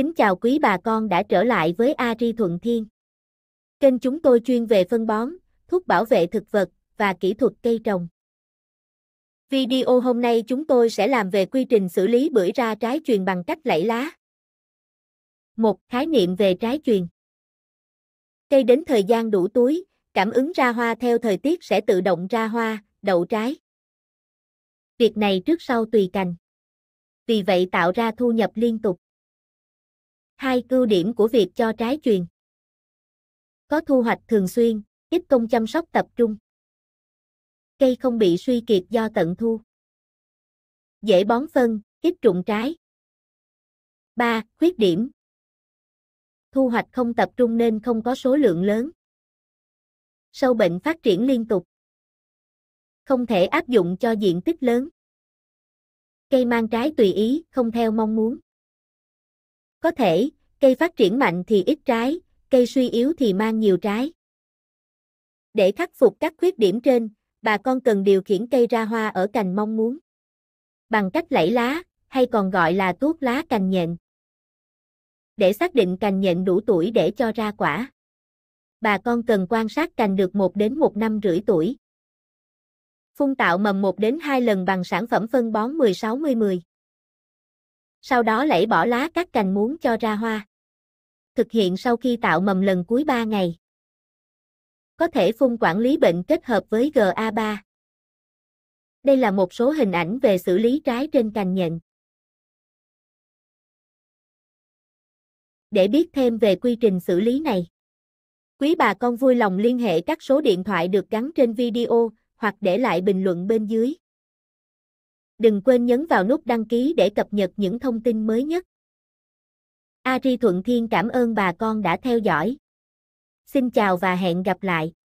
Kính chào quý bà con đã trở lại với Ari Thuận Thiên. Kênh chúng tôi chuyên về phân bón, thuốc bảo vệ thực vật và kỹ thuật cây trồng. Video hôm nay chúng tôi sẽ làm về quy trình xử lý bưởi ra trái truyền bằng cách lẫy lá. Một khái niệm về trái truyền. Cây đến thời gian đủ túi, cảm ứng ra hoa theo thời tiết sẽ tự động ra hoa, đậu trái. Việc này trước sau tùy cành. Vì vậy tạo ra thu nhập liên tục. Hai ưu điểm của việc cho trái truyền. Có thu hoạch thường xuyên, ít công chăm sóc tập trung. Cây không bị suy kiệt do tận thu. Dễ bón phân, ít trụng trái. 3. Khuyết điểm. Thu hoạch không tập trung nên không có số lượng lớn. Sâu bệnh phát triển liên tục. Không thể áp dụng cho diện tích lớn. Cây mang trái tùy ý, không theo mong muốn. Có thể, cây phát triển mạnh thì ít trái, cây suy yếu thì mang nhiều trái. Để khắc phục các khuyết điểm trên, bà con cần điều khiển cây ra hoa ở cành mong muốn. Bằng cách lẫy lá, hay còn gọi là tuốt lá cành nhện. Để xác định cành nhện đủ tuổi để cho ra quả, bà con cần quan sát cành được 1 đến 1 năm rưỡi tuổi. Phun tạo mầm 1 đến 2 lần bằng sản phẩm phân bón 10-60-10 sau đó lẫy bỏ lá cắt cành muốn cho ra hoa. Thực hiện sau khi tạo mầm lần cuối 3 ngày. Có thể phun quản lý bệnh kết hợp với GA3. Đây là một số hình ảnh về xử lý trái trên cành nhện. Để biết thêm về quy trình xử lý này, quý bà con vui lòng liên hệ các số điện thoại được gắn trên video hoặc để lại bình luận bên dưới. Đừng quên nhấn vào nút đăng ký để cập nhật những thông tin mới nhất. Ari Thuận Thiên cảm ơn bà con đã theo dõi. Xin chào và hẹn gặp lại.